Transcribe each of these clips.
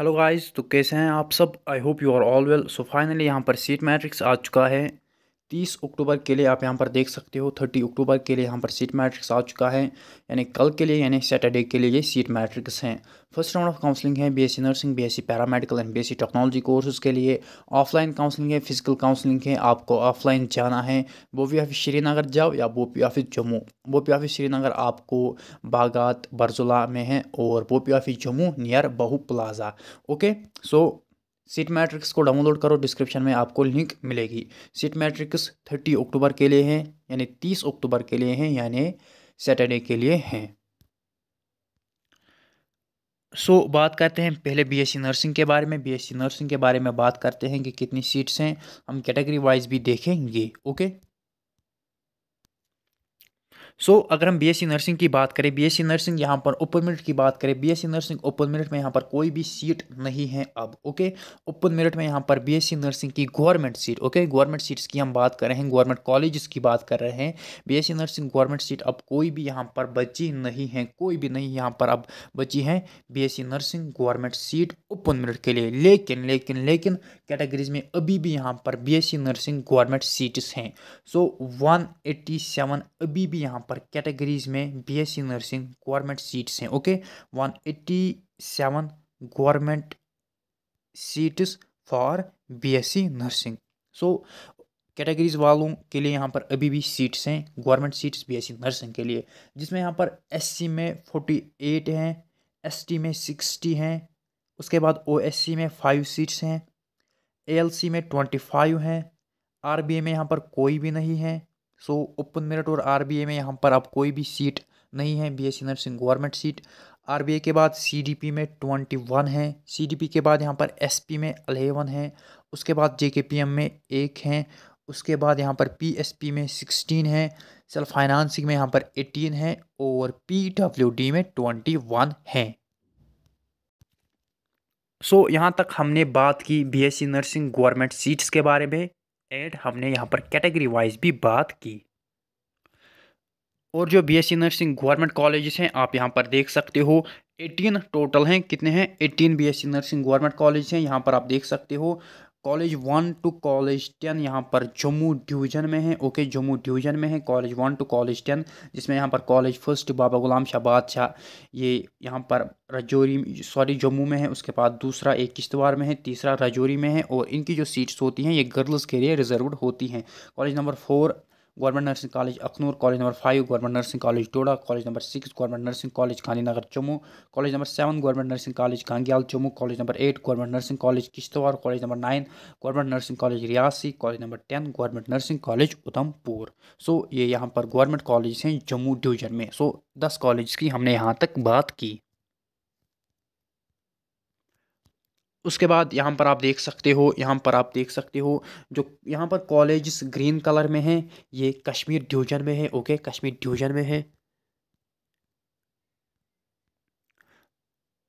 hello guys तो कैसे हैं आप सब I hope you are all well so finally यहाँ पर सीट मैट्रिक्स आ चुका है तीस अक्टूबर के लिए आप यहाँ पर देख सकते हो थर्टी अक्टूबर के लिए यहाँ पर सीट मैट्रिक्स आ चुका है यानी कल के लिए यानी सैटरडे के लिए ये सीट मैट्रिक्स हैं फर्स्ट राउंड ऑफ काउंसलिंग है BSc nursing BSc paramedical and BSc technology courses के लिए ऑफलाइन काउंसलिंग है फिजिकल काउंसलिंग है आपको ऑफलाइन जाना है बोपी ऑफिस श्रीनगर जाओ या BOPEE office Jammu BOPEE office Srinagar आपको बागात बरजुला में है और BOPEE office Jammu near Bahu plaza okay so seat matrix को डाउनलोड करो डिस्क्रिप्शन में आपको लिंक मिलेगी सीट मैट्रिक्स थर्टी अक्टूबर के लिए हैं यानी तीस अक्टूबर के लिए हैं यानी सैटरडे के लिए हैं सो so, बात करते हैं पहले बीएससी नर्सिंग के बारे में बीएससी नर्सिंग के बारे में बात करते हैं कि कितनी सीट्स हैं हम कैटेगरी वाइज भी देखेंगे ओके सो so, अगर हम बीएससी नर्सिंग की बात करें बीएससी नर्सिंग यहाँ पर ओपन मेरिट की बात करें बीएससी नर्सिंग ओपन मेरिट में यहाँ पर कोई भी सीट नहीं है अब ओके ओपन मेरिट में यहाँ पर बीएससी नर्सिंग की government seat okay government seats की हम बात कर रहे हैं गवर्नमेंट कॉलेज की बात कर रहे हैं बी नर्सिंग गवर्नमेंट सीट अब कोई भी यहाँ पर बची नहीं है कोई भी नहीं यहाँ पर अब बची है B nursing government seat open merit के लिए लेकिन लेकिन लेकिन कैटेगरीज में अभी भी यहाँ पर बी नर्सिंग गवर्नमेंट सीट्स हैं सो वन अभी भी यहाँ पर कैटेगरीज में बीएससी नर्सिंग गवर्नमेंट सीट्स हैं okay one eighty seven government seats for BSc nursing so categories वालों के लिए यहाँ पर अभी भी सीट्स हैं गवर्नमेंट सीट्स बीएससी नर्सिंग के लिए जिसमें यहाँ पर एससी में एट हैं एसटी में सिक्सटी हैं उसके बाद ओएससी में फाइव सीट्स हैं एएलसी में फाइव हैं आरबीए में यहाँ पर कोई भी नहीं है सो ओपन मेरिट और आर में यहाँ पर अब कोई भी सीट नहीं है B S C nursing government seat R के बाद सी में ट्वेंटी वन है सी के बाद यहाँ पर एस में अलेवन है उसके बाद एम में एक हैं उसके बाद यहाँ पर पी में सिक्सटीन है सेल्फ फाइनेंसिंग में यहाँ पर एटीन है और डी में ट्वेंटी वन है सो so, यहाँ तक हमने बात की बीएससी नर्सिंग गवर्नमेंट सीट्स के बारे में एड हमने यहाँ पर कैटेगरी वाइज भी बात की और जो बीएससी नर्सिंग गवर्नमेंट कॉलेजेस हैं आप यहाँ पर देख सकते हो 18 टोटल हैं कितने हैं 18 बीएससी नर्सिंग गवर्नमेंट कॉलेज हैं यहाँ पर आप देख सकते हो college one two college ten यहाँ पर जम्मू डिवीजन में है ओके जम्मू डिवीजन में है college one two college ten जिसमें यहाँ पर कॉलेज फर्स्ट बाबा गुलाम शाह बादशाह ये यहाँ पर रजौरी सॉरी जम्मू में है उसके बाद दूसरा एक किश्तवाड़ में है तीसरा रजौरी में है और इनकी जो सीट्स होती हैं ये गर्ल्स के लिए रिजर्व होती हैं college number four government nursing college Akhnoor college number five government nursing college Doda college number six government nursing college Gandhinagar Jammu college number seven government nursing college Gangyal Jammu college number eight government nursing college Kishtwar college number nine government nursing college Reasi college number ten government nursing college Udhampur so ये यहाँ पर government college हैं Jammu division में सो दस college की हमने यहाँ तक बात की उसके बाद यहाँ पर आप देख सकते हो यहाँ पर आप देख सकते हो जो यहाँ पर कॉलेज ग्रीन कलर में है ये कश्मीर डिवीजन में है ओके कश्मीर डिवीजन में है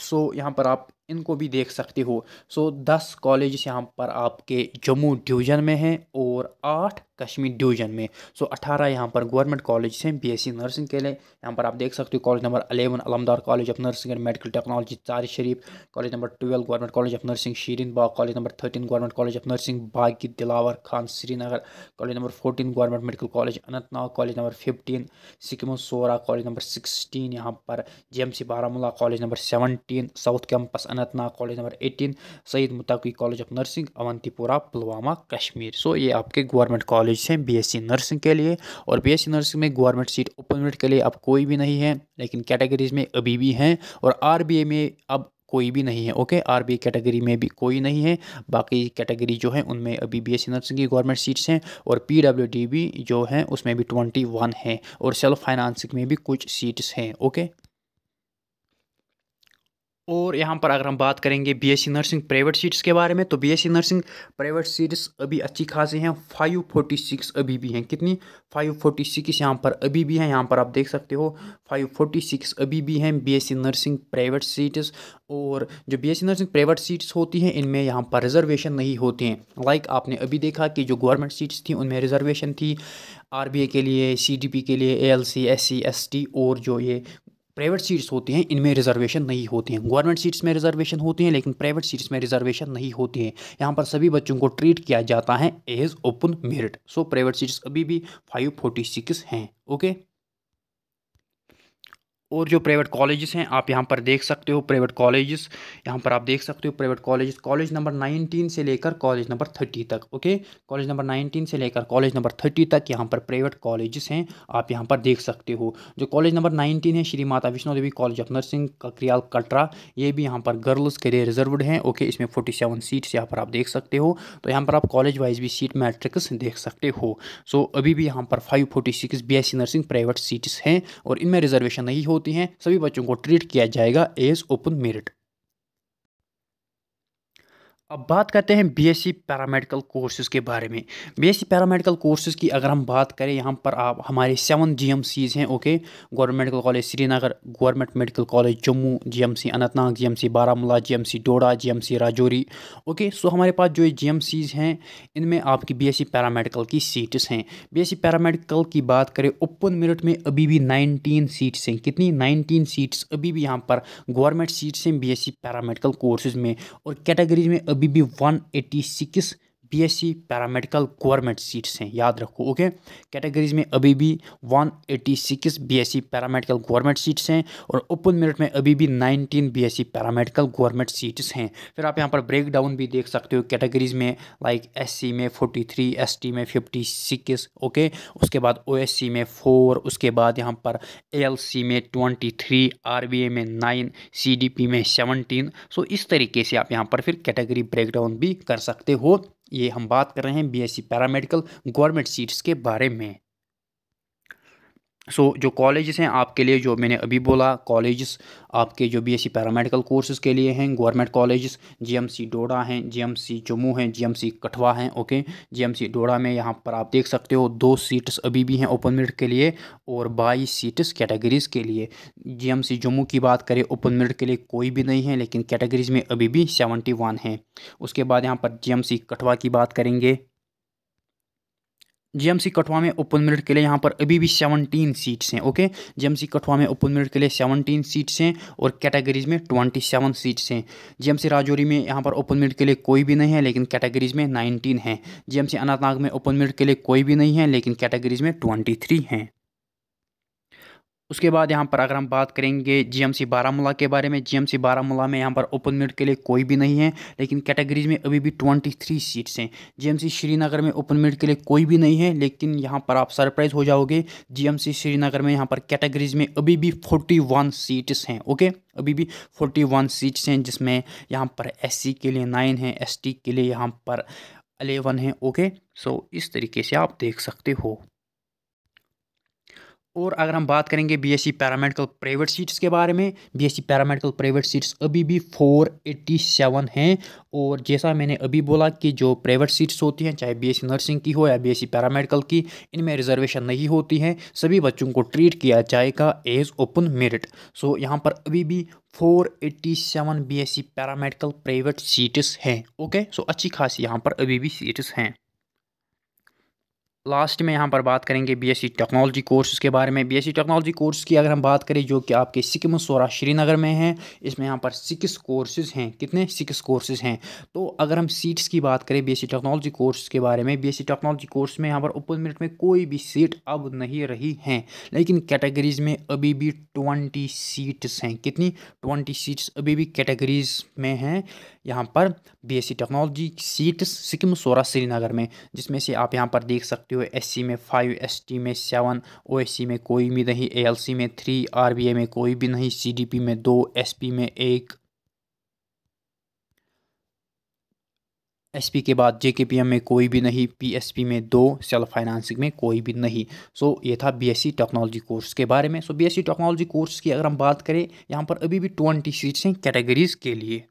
सो so, यहाँ पर आप इनको भी देख सकते हो सो दस कॉलेज यहाँ पर आपके जम्मू डिवीज़न में हैं और आठ कश्मीर डिवीज़न में सो अठारह यहाँ पर गवर्नमेंट कॉलेज हैं बीएससी नर्सिंग के लिए यहाँ पर आप देख सकते हो college number eleven Alamdar college of nursing and medical technology Tari Sharif college number twelve government college of nursing Shirin Bagh college number thirteen government college of nursing Bagh-e Dilawar Khan Srinagar college number fourteen government medical college Anantnag college number fifteen SKIMS Soura college number sixteen यहाँ पर J M C Baramulla college number seventeen south campus Anantnag college number eighteen Syed Mantaqi college of nursing Awantipora Pulwama Kashmir so ये आपके government college हैं BSc nursing के लिए और BSc nursing में government seat open unit के लिए अब कोई भी नहीं है लेकिन कैटेगरीज में अभी भी हैं और आरबीए में अब कोई भी नहीं है ओके आर बी कैटेगरी में भी कोई नहीं है बाकी कैटेगरी जो है उनमें अभी बी एस नर्सिंग की गवर्नमेंट सीट्स हैं और पी डब्ल्यू डी भी जो है उसमें भी ट्वेंटी वन है और सेल्फ फाइनेंसिंग में भी कुछ सीट्स हैं ओके और यहाँ पर अगर हम बात करेंगे बीएससी नर्सिंग प्राइवेट सीट्स के बारे में तो बीएससी नर्सिंग प्राइवेट सीट्स अभी अच्छी खासी हैं 546 अभी भी हैं कितनी 546 यहाँ पर अभी भी हैं यहाँ पर आप देख सकते हो 546 अभी भी हैं बीएससी नर्सिंग प्राइवेट सीट्स और जो बीएससी नर्सिंग प्राइवेट सीट्स होती हैं इनमें यहाँ पर रिजर्वेशन नहीं होती हैं लाइक आपने अभी देखा कि जो गवर्नमेंट सीट्स थी उनमें रिजर्वेशन थी आर के लिए सी के लिए ए एल और जो ये प्राइवेट सीट्स होती हैं इनमें रिजर्वेशन नहीं होती हैं गवर्नमेंट सीट्स में रिजर्वेशन होती हैं लेकिन प्राइवेट सीट्स में रिजर्वेशन नहीं होती हैं यहाँ पर सभी बच्चों को ट्रीट किया जाता है as open merit so private seats अभी भी फाइव फोर्टी सिक्स हैं ओके और जो प्राइवेट कॉलेजेस हैं आप यहाँ पर देख सकते हो प्राइवेट कॉलेजेस यहाँ पर आप देख सकते हो private colleges college number nineteen से लेकर कॉलेज नंबर थर्टी तक ओके कॉलेज नंबर नाइनटीन से लेकर कॉलेज नंबर थर्टी तक यहाँ पर प्राइवेट कॉलेजेस हैं आप यहाँ पर देख सकते हो जो कॉलेज नंबर नाइनटीन है Shri Mata Vaishno Devi college of nursing Kakryal Katra ये भी यहाँ पर गर्ल्स के लिए रिजर्वड हैं ओके इसमें फोर्टी सेवन सीट्स यहाँ पर आप देख सकते हो तो यहाँ पर आप कॉलेज वाइज भी सीट मैट्रिक्स देख सकते हो सो अभी भी यहाँ पर five forty six B nursing private seats हैं और इनमें रिजर्वेशन नहीं हो होती हैं सभी बच्चों को ट्रीट किया जाएगा एज ओपन मेरिट अब बात करते हैं बीएससी पैरामेडिकल कोर्सेज़ के बारे में बीएससी पैरामेडिकल कोर्सेज़ की अगर हम बात करें यहाँ पर आप हमारे सेवन जीएमसीज़ हैं okay government medical college Srinagar government medical college Jammu GMC Anantnag GMC Baramulla GMC Doda GMC Rajouri okay so हमारे पास जो जी सीज़ हैं इनमें आपकी बी एस पैरामेडिकल की सीट्स हैं बी एस पैरामेडिकल की बात करें ओपन मेरिट में अभी भी नाइनटीन सीट्स हैं कितनी नाइनटीन सीट्स अभी भी यहाँ पर गवर्नमेंट सीट्स हैं बी एस पैरामेडिकल कोर्सेज़ में और कैटेगरीज में अभी BB186 PSC paramedical government seats हैं याद रखो ओके कैटेगरीज में अभी भी 186 बीएससी पैरामेडिकल गवर्नमेंट सीट्स हैं और ओपन मेरिट में अभी भी 19 बीएससी पैरामेडिकल गवर्नमेंट सीट्स हैं फिर आप यहाँ पर ब्रेक डाउन भी देख सकते हो कैटेगरीज में लाइक एससी में 43 एसटी में 56 ओके उसके बाद सी में फोर उसके बाद यहाँ पर सी में बी ए में डी पी में सेवनटीन सो इस तरीके से आप यहाँ पर फिर कैटेगरी ब्रेकडाउन भी कर सकते हो ये हम बात कर रहे हैं बीएससी पैरामेडिकल गवर्नमेंट सीट्स के बारे में सो so, जो कॉलेजेस हैं आपके लिए जो मैंने अभी बोला कॉलेजेस आपके जो बीएससी पैरामेडिकल कोर्सेज़ के लिए हैं गवर्नमेंट कॉलेजेस जीएमसी डोडा हैं जीएमसी जम्मू हैं जीएमसी कठवा हैं ओके जीएमसी डोडा में यहाँ पर आप देख सकते हो दो सीट्स अभी भी हैं ओपन मिड के लिए और बाईस सीट्स कैटेगरीज़ के लिए जी जम्मू की बात करें ओपन मिड के लिए कोई भी नहीं है लेकिन कैटेगरीज़ में अभी भी सेवेंटी है उसके बाद यहाँ पर जी कठवा की बात करेंगे जीएमसी कठुआ में ओपन मेरिट के लिए यहाँ पर अभी भी सेवनटीन सीट्स हैं ओके जीएमसी कठुआ में ओपन मेरिट के लिए सेवनटीन सीट्स हैं और कैटेगरीज में ट्वेंटी सेवन सीट्स हैं जीएमसी राजौरी में यहाँ पर ओपन मेरिट के लिए कोई भी नहीं है लेकिन कैटेगरीज में नाइनटीन है जीएमसी अनंतनाग में ओपन मेरिट के लिए कोई भी नहीं है लेकिन कैटेगरीज में ट्वेंटी थ्री हैं उसके बाद यहाँ पर अगर हम बात करेंगे जीएमसी बारामूला के बारे में जीएमसी बारामूला में यहाँ पर ओपन मेरिट के लिए कोई भी नहीं है लेकिन कैटेगरीज में अभी भी ट्वेंटी थ्री सीट्स हैं जीएमसी श्रीनगर में ओपन मेरिट के लिए कोई भी नहीं है लेकिन यहाँ पर आप सरप्राइज हो जाओगे जीएमसी श्रीनगर में यहाँ पर कैटेगरीज में अभी भी फोर्टी वन सीट्स हैं ओके अभी भी फोर्टी वन सीट्स हैं जिसमें यहाँ पर एस के लिए नाइन है एस के लिए यहाँ पर अलेवन है ओके सो इस तरीके से आप देख सकते हो और अगर हम बात करेंगे बीएससी पैरामेडिकल प्राइवेट सीट्स के बारे में बीएससी पैरामेडिकल प्राइवेट सीट्स अभी भी 487 हैं और जैसा मैंने अभी बोला कि जो प्राइवेट सीट्स होती हैं चाहे बीएससी नर्सिंग की हो या बीएससी पैरामेडिकल की इनमें रिजर्वेशन नहीं होती है सभी बच्चों को ट्रीट किया जाएगा एज ओपन मेरिट सो यहाँ पर अभी भी 487 सी पैरामेडिकल प्राइवेट सीट्स हैं ओके सो अच्छी खासी यहाँ पर अभी भी सीट्स हैं लास्ट में यहाँ पर बात करेंगे बीएससी टेक्नोलॉजी कोर्स के बारे में बीएससी टेक्नोलॉजी कोर्स की अगर हम बात करें जो कि आपके सिक्किम सोरा श्रीनगर में हैं इसमें यहाँ पर सिक्स कोर्सेज हैं कितने सिक्स कोर्सेज हैं तो अगर हम सीट्स की बात करें बीएससी टेक्नोलॉजी कोर्स के बारे में बीएससी टेक्नोलॉजी कोर्स में यहाँ पर ओपन मिनट में कोई भी सीट अब नहीं रही हैं लेकिन कैटेगरीज में अभी भी ट्वेंटी सीट्स हैं कितनी ट्वेंटी सीट्स अभी भी कैटेगरीज में हैं यहाँ पर B technology seats SKIMS Soura Srinagar में जिसमें से आप यहाँ पर देख सकते यू एस सी में फाइव एस टी में सेवन ओ एस सी में कोई भी नहीं ए एल सी में थ्री आर बी ए में कोई भी नहीं सी डी पी में दो एस पी में एक एस पी के बाद जे के पी एम में कोई भी नहीं पी एस पी में दो सेल्फ फाइनेंसिंग में कोई भी नहीं सो so, ये था B S C technology course के बारे में so B S C technology course की अगर हम बात करें यहाँ पर अभी भी ट्वेंटी सीट्स हैं कैटेगरीज़ के लिए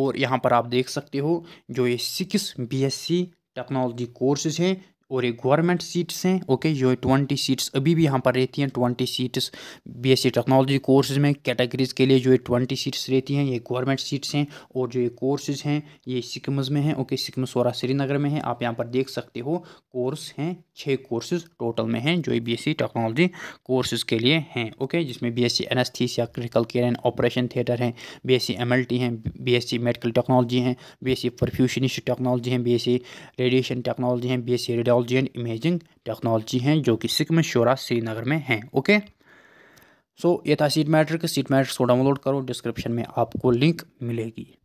और यहाँ पर आप देख सकते हो जो ये six B S C technology courses हैं और ये गवर्नमेंट सीट्स हैं ओके जो ट्वेंटी सीट्स अभी भी यहाँ पर रहती हैं twenty seats BSc technology courses में कैटेगरीज के लिए जो ये ट्वेंटी सीट्स रहती हैं ये गवर्नमेंट सीट्स हैं और जो ये कोर्सेज हैं ये सिक्किम्स में हैं ओके सिकम सोरा श्रीनगर में है आप यहाँ पर देख सकते हो कोर्स हैं छः कोर्सेज टोटल में हैं जो ये बी टेक्नोलॉजी कोर्सेज के लिए हैं ओके जिसमें B S C anaesthesia critical care and operation theatre हैं B S C M L T हैं B S C medical technology हैं B S C perfusionist technology हैं बी एस रेडिएशन टेक्नोलॉजी हैं B S C radio technology and imaging technology हैं जो कि सिक्म शोरा श्रीनगर में हैं ओके सो so, ये था सीट मैट्रिक सीट मैट्रिक्स को डाउनलोड करो डिस्क्रिप्शन में आपको लिंक मिलेगी